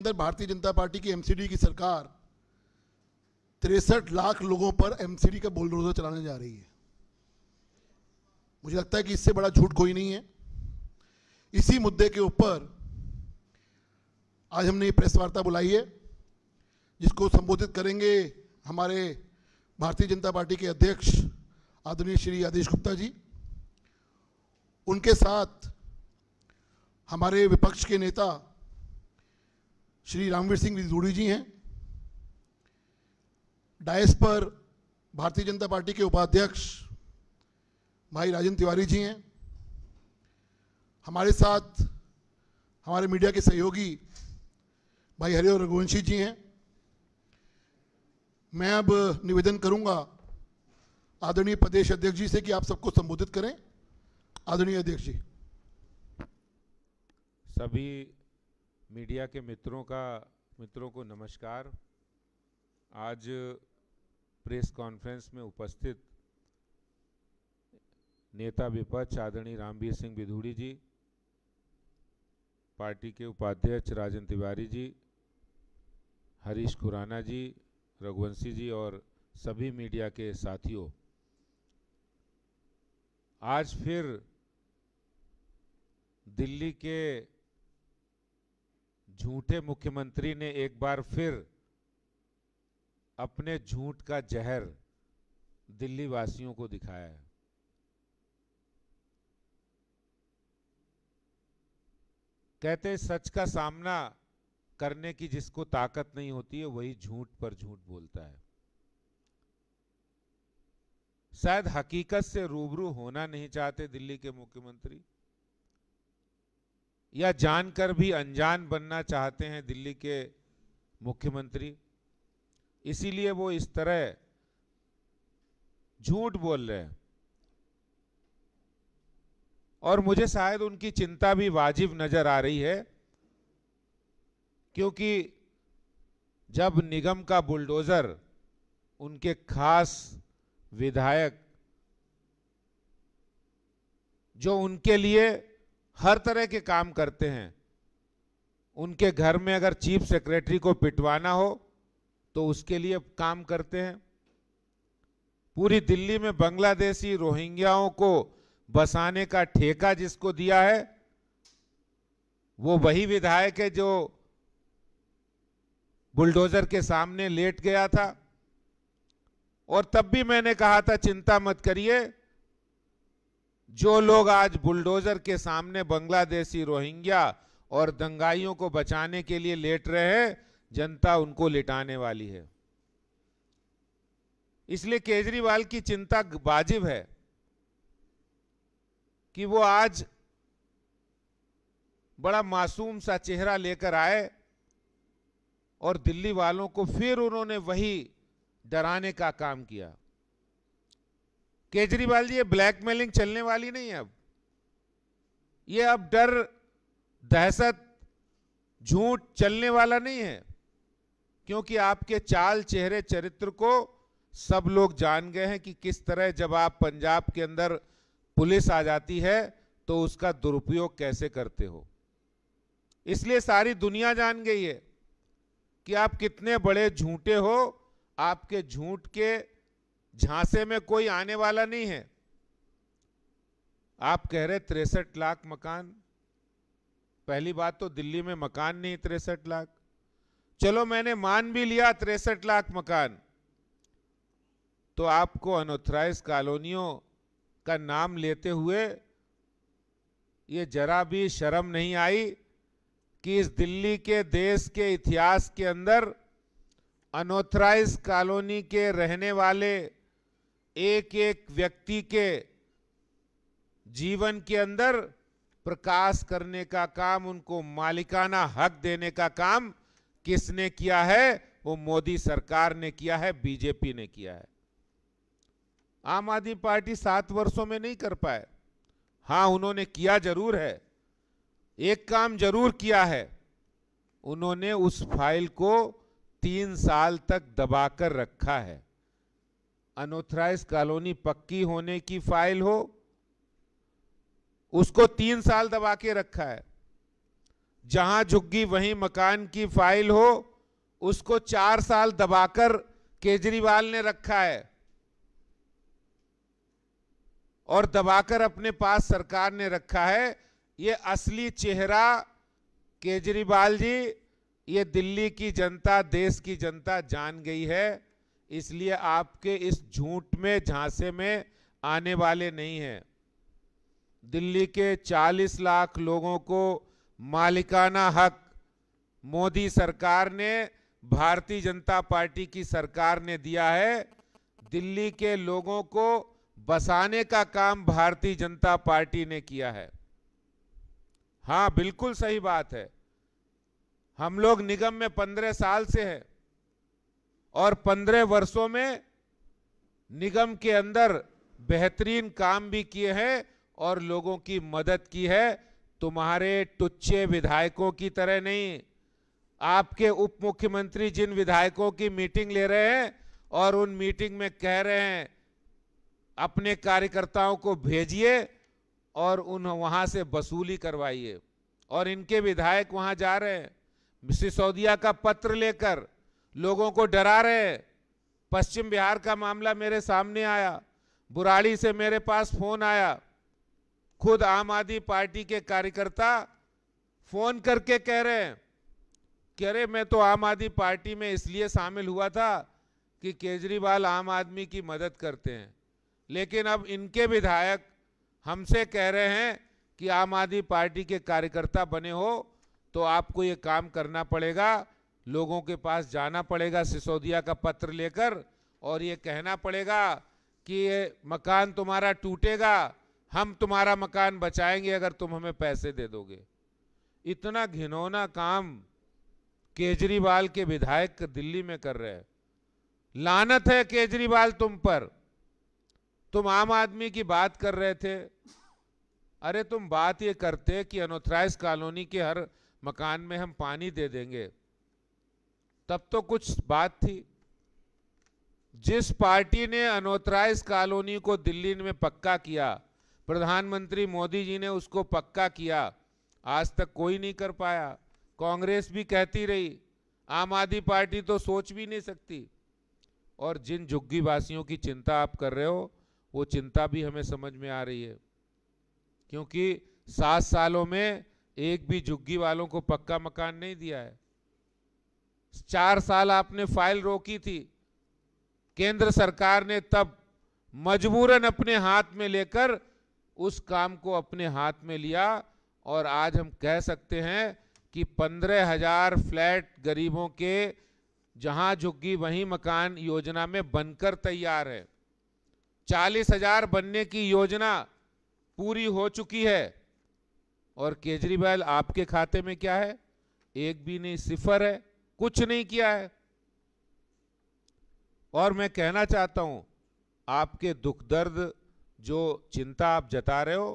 अंदर भारतीय जनता पार्टी की एमसीडी की सरकार तिरसठ लाख लोगों पर एमसीडी का बोलडोजर चलाने जा रही है मुझे लगता है कि इससे बड़ा झूठ कोई नहीं है इसी मुद्दे के ऊपर आज हमने ये प्रेस वार्ता बुलाई है जिसको संबोधित करेंगे हमारे भारतीय जनता पार्टी के अध्यक्ष आदरणीय श्री आदेश गुप्ता जी उनके साथ हमारे विपक्ष के नेता श्री रामवीर सिंह रूढ़ी जी हैं डायस पर भारतीय जनता पार्टी के उपाध्यक्ष भाई राजन तिवारी जी हैं हमारे साथ हमारे मीडिया के सहयोगी भाई हरिओ रघुवंशी जी हैं मैं अब निवेदन करूंगा आदरणीय प्रदेश अध्यक्ष जी से कि आप सबको संबोधित करें आदरणीय अध्यक्ष जी सभी मीडिया के मित्रों का मित्रों को नमस्कार आज प्रेस कॉन्फ्रेंस में उपस्थित नेता विपक्ष आदरणीय रामवीर सिंह विधूड़ी जी पार्टी के उपाध्यक्ष राजन तिवारी जी हरीश खुराना जी रघुवंशी जी और सभी मीडिया के साथियों आज फिर दिल्ली के झूठे मुख्यमंत्री ने एक बार फिर अपने झूठ का जहर दिल्ली वासियों को दिखाया है कहते सच का सामना करने की जिसको ताकत नहीं होती है वही झूठ पर झूठ बोलता है शायद हकीकत से रूबरू होना नहीं चाहते दिल्ली के मुख्यमंत्री या जानकर भी अनजान बनना चाहते हैं दिल्ली के मुख्यमंत्री इसीलिए वो इस तरह झूठ बोल रहे हैं और मुझे शायद उनकी चिंता भी वाजिब नज़र आ रही है क्योंकि जब निगम का बुलडोज़र उनके खास विधायक जो उनके लिए हर तरह के काम करते हैं उनके घर में अगर चीफ सेक्रेटरी को पिटवाना हो तो उसके लिए काम करते हैं पूरी दिल्ली में बांग्लादेशी रोहिंग्याओं को बसाने का ठेका जिसको दिया है वो वही विधायक है जो बुलडोजर के सामने लेट गया था और तब भी मैंने कहा था चिंता मत करिए जो लोग आज बुलडोजर के सामने बांग्लादेशी रोहिंग्या और दंगाइयों को बचाने के लिए लेट रहे हैं जनता उनको लिटाने वाली है इसलिए केजरीवाल की चिंता वाजिब है कि वो आज बड़ा मासूम सा चेहरा लेकर आए और दिल्ली वालों को फिर उन्होंने वही डराने का काम किया केजरीवाल जी ये ब्लैकमेलिंग चलने वाली नहीं है अब ये अब डर दहशत झूठ चलने वाला नहीं है क्योंकि आपके चाल चेहरे चरित्र को सब लोग जान गए हैं कि किस तरह जब आप पंजाब के अंदर पुलिस आ जाती है तो उसका दुरुपयोग कैसे करते हो इसलिए सारी दुनिया जान गई है कि आप कितने बड़े झूठे हो आपके झूठ के झांसे में कोई आने वाला नहीं है आप कह रहे तिरसठ लाख मकान पहली बात तो दिल्ली में मकान नहीं तिरसठ लाख चलो मैंने मान भी लिया तिरसठ लाख मकान तो आपको अनऑथराइज कॉलोनियों का नाम लेते हुए ये जरा भी शर्म नहीं आई कि इस दिल्ली के देश के इतिहास के अंदर अनऑथराइज कॉलोनी के रहने वाले एक एक व्यक्ति के जीवन के अंदर प्रकाश करने का काम उनको मालिकाना हक देने का काम किसने किया है वो मोदी सरकार ने किया है बीजेपी ने किया है आम आदमी पार्टी सात वर्षों में नहीं कर पाए हाँ उन्होंने किया जरूर है एक काम जरूर किया है उन्होंने उस फाइल को तीन साल तक दबाकर रखा है अनोथराइज कॉलोनी पक्की होने की फाइल हो उसको तीन साल दबा के रखा है जहां झुग्गी वहीं मकान की फाइल हो उसको चार साल दबाकर केजरीवाल ने रखा है और दबाकर अपने पास सरकार ने रखा है ये असली चेहरा केजरीवाल जी ये दिल्ली की जनता देश की जनता जान गई है इसलिए आपके इस झूठ में झांसे में आने वाले नहीं हैं दिल्ली के 40 लाख लोगों को मालिकाना हक मोदी सरकार ने भारतीय जनता पार्टी की सरकार ने दिया है दिल्ली के लोगों को बसाने का काम भारतीय जनता पार्टी ने किया है हाँ बिल्कुल सही बात है हम लोग निगम में पंद्रह साल से हैं और पंद्रह वर्षों में निगम के अंदर बेहतरीन काम भी किए हैं और लोगों की मदद की है तुम्हारे टुच्चे विधायकों की तरह नहीं आपके उप मुख्यमंत्री जिन विधायकों की मीटिंग ले रहे हैं और उन मीटिंग में कह रहे हैं अपने कार्यकर्ताओं को भेजिए और उन वहां से वसूली करवाइए और इनके विधायक वहां जा रहे हैं सिसोदिया का पत्र लेकर लोगों को डरा रहे पश्चिम बिहार का मामला मेरे सामने आया बुराड़ी से मेरे पास फोन आया खुद आम आदमी पार्टी के कार्यकर्ता फोन करके कह रहे हैं कि अरे मैं तो आम आदमी पार्टी में इसलिए शामिल हुआ था कि केजरीवाल आम आदमी की मदद करते हैं लेकिन अब इनके विधायक हमसे कह रहे हैं कि आम आदमी पार्टी के कार्यकर्ता बने हो तो आपको ये काम करना पड़ेगा लोगों के पास जाना पड़ेगा सिसोदिया का पत्र लेकर और ये कहना पड़ेगा कि ये मकान तुम्हारा टूटेगा हम तुम्हारा मकान बचाएंगे अगर तुम हमें पैसे दे दोगे इतना घिनौना काम केजरीवाल के विधायक दिल्ली में कर रहे हैं लानत है केजरीवाल तुम पर तुम आम आदमी की बात कर रहे थे अरे तुम बात ये करते कि अनोथराइज कॉलोनी के हर मकान में हम पानी दे देंगे तब तो कुछ बात थी जिस पार्टी ने अनोथराइज कॉलोनी को दिल्ली में पक्का किया प्रधानमंत्री मोदी जी ने उसको पक्का किया आज तक कोई नहीं कर पाया कांग्रेस भी कहती रही आम आदमी पार्टी तो सोच भी नहीं सकती और जिन झुग्गी वासियों की चिंता आप कर रहे हो वो चिंता भी हमें समझ में आ रही है क्योंकि सात सालों में एक भी झुग्गी वालों को पक्का मकान नहीं दिया है चार साल आपने फाइल रोकी थी केंद्र सरकार ने तब मजबूरन अपने हाथ में लेकर उस काम को अपने हाथ में लिया और आज हम कह सकते हैं कि पंद्रह हजार फ्लैट गरीबों के जहां झुग्गी वहीं मकान योजना में बनकर तैयार है चालीस हजार बनने की योजना पूरी हो चुकी है और केजरीवाल आपके खाते में क्या है एक भी नहीं सिफर है कुछ नहीं किया है और मैं कहना चाहता हूं आपके दुख दर्द जो चिंता आप जता रहे हो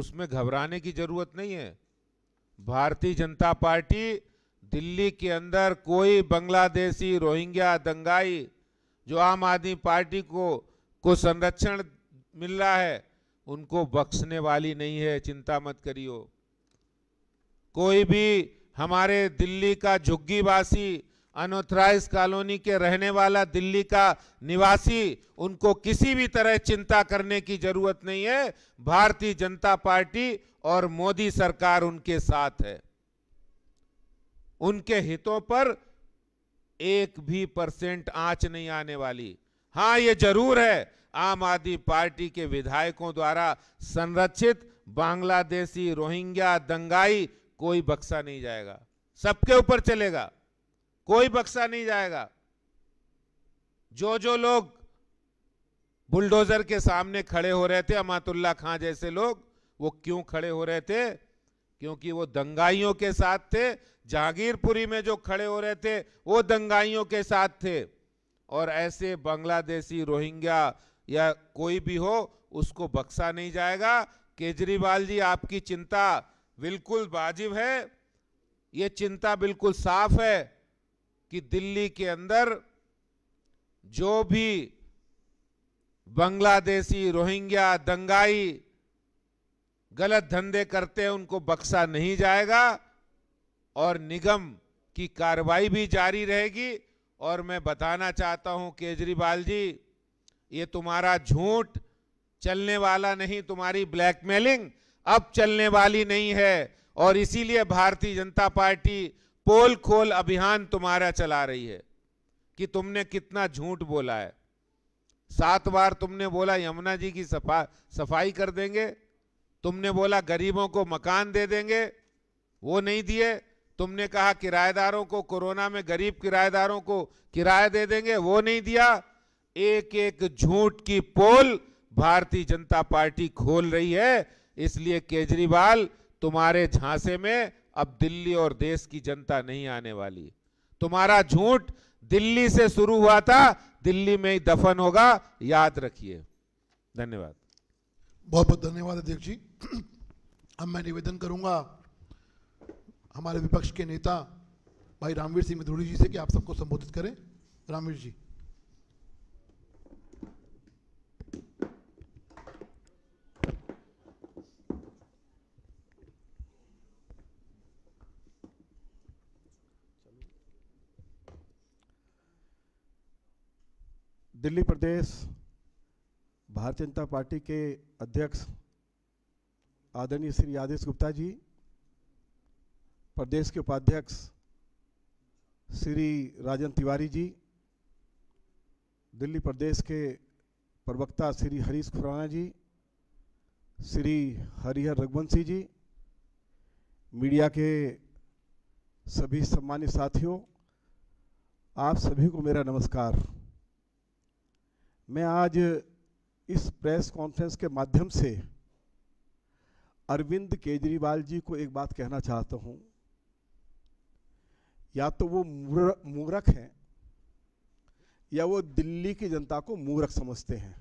उसमें घबराने की जरूरत नहीं है भारतीय जनता पार्टी दिल्ली के अंदर कोई बांग्लादेशी रोहिंग्या दंगाई जो आम आदमी पार्टी को को संरक्षण मिल रहा है उनको बख्शने वाली नहीं है चिंता मत करियो कोई भी हमारे दिल्ली का झुग्गीवासी अनऑथराइज कॉलोनी के रहने वाला दिल्ली का निवासी उनको किसी भी तरह चिंता करने की जरूरत नहीं है भारतीय जनता पार्टी और मोदी सरकार उनके साथ है उनके हितों पर एक भी परसेंट आंच नहीं आने वाली हाँ ये जरूर है आम आदमी पार्टी के विधायकों द्वारा संरक्षित बांग्लादेशी रोहिंग्या दंगाई कोई बक्सा नहीं जाएगा सबके ऊपर चलेगा कोई बक्सा नहीं जाएगा जो जो लोग बुलडोजर के सामने खड़े हो रहे थे अमातुल्ला खां जैसे लोग वो क्यों खड़े हो रहे थे क्योंकि वो दंगाइयों के साथ थे जहांगीरपुरी में जो खड़े हो रहे थे वो दंगाइयों के साथ थे और ऐसे बांग्लादेशी रोहिंग्या या कोई भी हो उसको बक्सा नहीं जाएगा केजरीवाल जी आपकी चिंता बिल्कुल वाजिब है ये चिंता बिल्कुल साफ है कि दिल्ली के अंदर जो भी बांग्लादेशी रोहिंग्या दंगाई गलत धंधे करते हैं उनको बक्सा नहीं जाएगा और निगम की कार्रवाई भी जारी रहेगी और मैं बताना चाहता हूं केजरीवाल जी ये तुम्हारा झूठ चलने वाला नहीं तुम्हारी ब्लैकमेलिंग अब चलने वाली नहीं है और इसीलिए भारतीय जनता पार्टी पोल खोल अभियान तुम्हारा चला रही है कि तुमने कितना झूठ बोला है सात बार तुमने बोला यमुना जी की सफा सफाई कर देंगे तुमने बोला गरीबों को मकान दे देंगे वो नहीं दिए तुमने कहा किराएदारों को कोरोना में गरीब किराएदारों को किराया दे देंगे वो नहीं दिया एक एक झूठ की पोल भारतीय जनता पार्टी खोल रही है इसलिए केजरीवाल तुम्हारे झांसे में अब दिल्ली और देश की जनता नहीं आने वाली तुम्हारा झूठ दिल्ली से शुरू हुआ था दिल्ली में ही दफन होगा याद रखिए धन्यवाद बहुत बहुत धन्यवाद अध्यक्ष जी अब मैं निवेदन करूंगा हमारे विपक्ष के नेता भाई रामवीर सिंह मधुरी जी से कि आप सबको संबोधित करें रामवीर जी दिल्ली प्रदेश भारतीय जनता पार्टी के अध्यक्ष आदरणीय श्री आदेश गुप्ता जी प्रदेश के उपाध्यक्ष श्री राजन तिवारी जी दिल्ली प्रदेश के प्रवक्ता श्री हरीश खुराना जी श्री हरिहर रघुवंशी जी मीडिया के सभी सम्मानित साथियों आप सभी को मेरा नमस्कार मैं आज इस प्रेस कॉन्फ्रेंस के माध्यम से अरविंद केजरीवाल जी को एक बात कहना चाहता हूं या तो वो मूर्ख हैं या वो दिल्ली की जनता को मूर्ख समझते हैं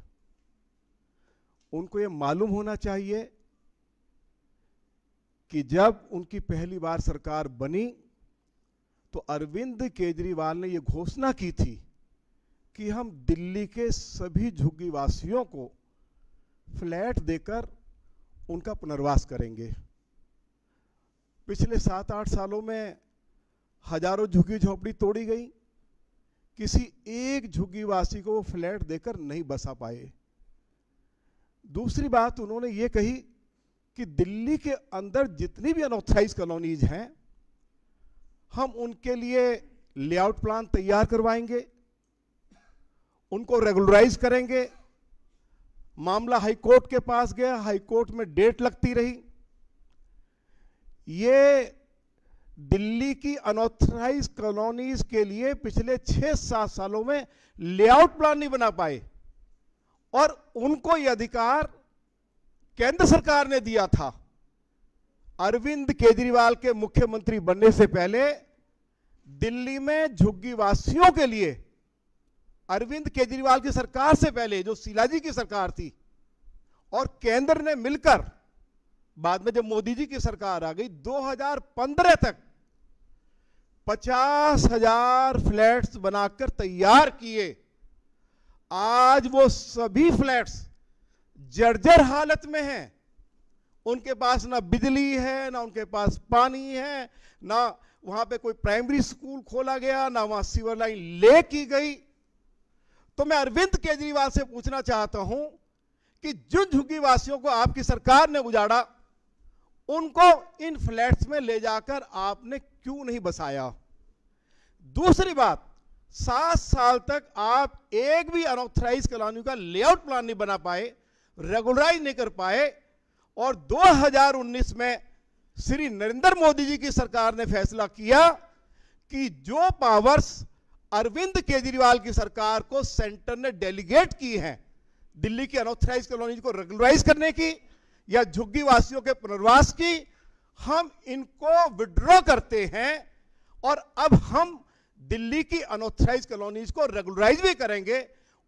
उनको ये मालूम होना चाहिए कि जब उनकी पहली बार सरकार बनी तो अरविंद केजरीवाल ने ये घोषणा की थी कि हम दिल्ली के सभी झुग्गी वासियों को फ्लैट देकर उनका पुनर्वास करेंगे पिछले सात आठ सालों में हजारों झुग्गी झोपड़ी तोड़ी गई किसी एक झुग्गी वासी को वो फ्लैट देकर नहीं बसा पाए दूसरी बात उन्होंने ये कही कि दिल्ली के अंदर जितनी भी अनऑथराइज कॉलोनीज हैं हम उनके लिए लेआउट प्लान तैयार करवाएंगे उनको रेगुलराइज करेंगे मामला हाई कोर्ट के पास गया हाई कोर्ट में डेट लगती रही ये दिल्ली की अनऑथराइज कॉलोनीज के लिए पिछले छह सात सालों में लेआउट प्लान नहीं बना पाए और उनको ये अधिकार केंद्र सरकार ने दिया था अरविंद केजरीवाल के मुख्यमंत्री बनने से पहले दिल्ली में झुग्गी वासियों के लिए अरविंद केजरीवाल की सरकार से पहले जो शिलाजी की सरकार थी और केंद्र ने मिलकर बाद में जब मोदी जी की सरकार आ गई 2015 तक पचास हजार फ्लैट्स बनाकर तैयार किए आज वो सभी फ्लैट्स जर्जर हालत में हैं उनके पास ना बिजली है ना उनके पास पानी है ना वहां पे कोई प्राइमरी स्कूल खोला गया ना वहां सीवर लाइन ले की गई तो मैं अरविंद केजरीवाल से पूछना चाहता हूं कि जिन झुग्गी वासियों को आपकी सरकार ने उजाड़ा उनको इन फ्लैट्स में ले जाकर आपने क्यों नहीं बसाया दूसरी बात सात साल तक आप एक भी अनऑथराइज कॉलोनी का लेआउट प्लान नहीं बना पाए रेगुलराइज नहीं कर पाए और 2019 में श्री नरेंद्र मोदी जी की सरकार ने फैसला किया कि जो पावर्स अरविंद केजरीवाल की सरकार को सेंटर ने डेलीगेट की है दिल्ली की अनऑथराइज कॉलोनी को रेगुलराइज करने की या झुग्गी वासियों के पुनर्वास की हम इनको विड्रॉ करते हैं और अब हम दिल्ली की अनऑथराइज कॉलोनीज को रेगुलराइज भी करेंगे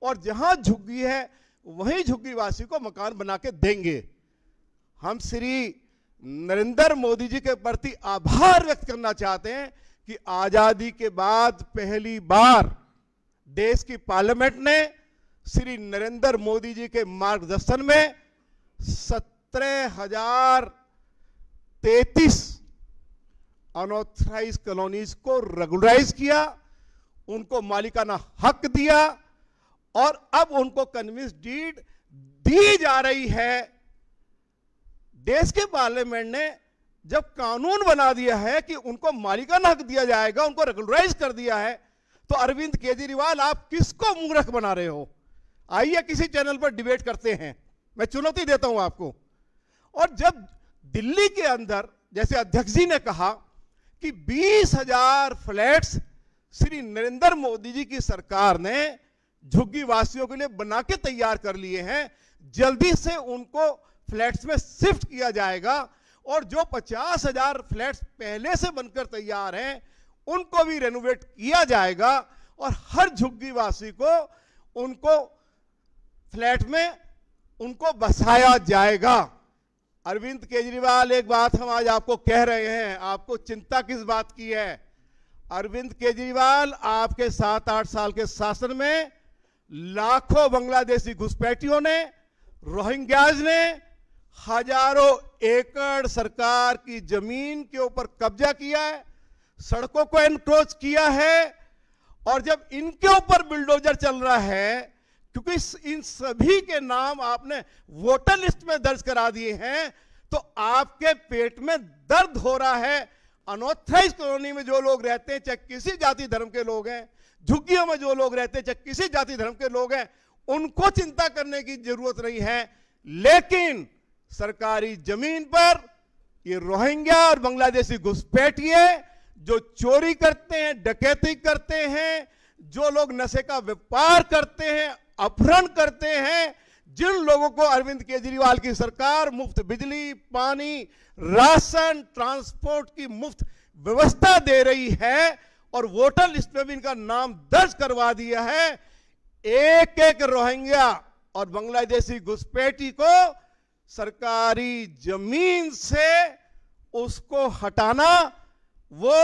और जहां झुग्गी है वहीं झुग्गी वासी को मकान बना के देंगे हम श्री नरेंद्र मोदी जी के प्रति आभार व्यक्त करना चाहते हैं कि आजादी के बाद पहली बार देश की पार्लियामेंट ने श्री नरेंद्र मोदी जी के मार्गदर्शन में सत्रह हजार तैतीस अनऑथराइज कॉलोनीज को रेगुलराइज किया उनको मालिकाना हक दिया और अब उनको कन्विंस डीड दी जा रही है देश के पार्लियामेंट ने जब कानून बना दिया है कि उनको मालिकाना हक दिया जाएगा उनको रेगुलराइज कर दिया है तो अरविंद केजरीवाल आप किसको मूर्ख बना रहे हो आइए किसी चैनल पर डिबेट करते हैं मैं चुनौती देता हूं आपको और जब दिल्ली के अंदर जैसे अध्यक्ष जी ने कहा कि बीस हजार फ्लैट्स श्री नरेंद्र मोदी जी की सरकार ने झुग्गी वासियों के लिए बना के तैयार कर लिए हैं जल्दी से उनको फ्लैट्स में शिफ्ट किया जाएगा और जो पचास हजार फ्लैट पहले से बनकर तैयार हैं उनको भी रेनोवेट किया जाएगा और हर झुग्गी वासी को उनको फ्लैट में उनको बसाया जाएगा अरविंद केजरीवाल एक बात हम आज आपको कह रहे हैं आपको चिंता किस बात की है अरविंद केजरीवाल आपके सात आठ साल के शासन में लाखों बांग्लादेशी घुसपैठियों ने रोहिंग्याज ने हजारों एकड़ सरकार की जमीन के ऊपर कब्जा किया है सड़कों को एनक्रोच किया है और जब इनके ऊपर बिल्डोजर चल रहा है क्योंकि इन सभी के नाम आपने वोटर लिस्ट में दर्ज करा दिए हैं तो आपके पेट में दर्द हो रहा है अनऑथराइज कॉलोनी में जो लोग रहते हैं चाहे किसी जाति धर्म के लोग हैं झुग्गियों में जो लोग रहते हैं चाहे किसी जाति धर्म के लोग हैं उनको चिंता करने की जरूरत नहीं है लेकिन सरकारी जमीन पर ये रोहिंग्या और बांग्लादेशी घुसपैठिए जो चोरी करते हैं डकैती करते हैं जो लोग नशे का व्यापार करते हैं अपहरण करते हैं जिन लोगों को अरविंद केजरीवाल की सरकार मुफ्त बिजली पानी राशन ट्रांसपोर्ट की मुफ्त व्यवस्था दे रही है और वोटर लिस्ट में भी इनका नाम दर्ज करवा दिया है एक एक रोहिंग्या और बांग्लादेशी घुसपैठी को सरकारी जमीन से उसको हटाना वो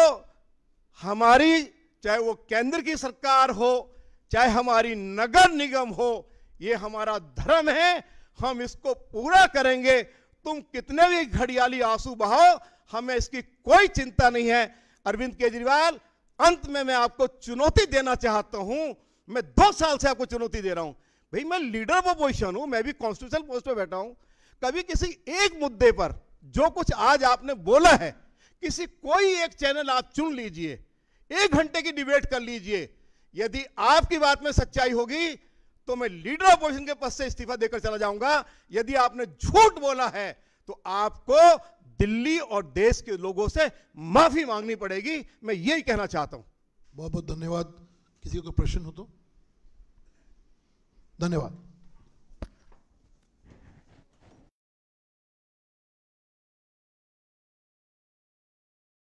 हमारी चाहे वो केंद्र की सरकार हो चाहे हमारी नगर निगम हो ये हमारा धर्म है हम इसको पूरा करेंगे तुम कितने भी घड़ियाली आंसू बहाओ हमें इसकी कोई चिंता नहीं है अरविंद केजरीवाल अंत में मैं आपको चुनौती देना चाहता हूं मैं दो साल से आपको चुनौती दे रहा हूं भाई मैं लीडर ऑफ अपोजिशन हूं मैं भी कॉन्स्टिट्यूशन पोस्ट पर बैठा हूं कभी किसी एक मुद्दे पर जो कुछ आज आपने बोला है किसी कोई एक चैनल आप चुन लीजिए एक घंटे की डिबेट कर लीजिए यदि आपकी बात में सच्चाई होगी तो मैं लीडर ऑपोजिशन के पद से इस्तीफा देकर चला जाऊंगा यदि आपने झूठ बोला है तो आपको दिल्ली और देश के लोगों से माफी मांगनी पड़ेगी मैं यही कहना चाहता हूं बहुत बहुत धन्यवाद किसी को प्रश्न हो तो धन्यवाद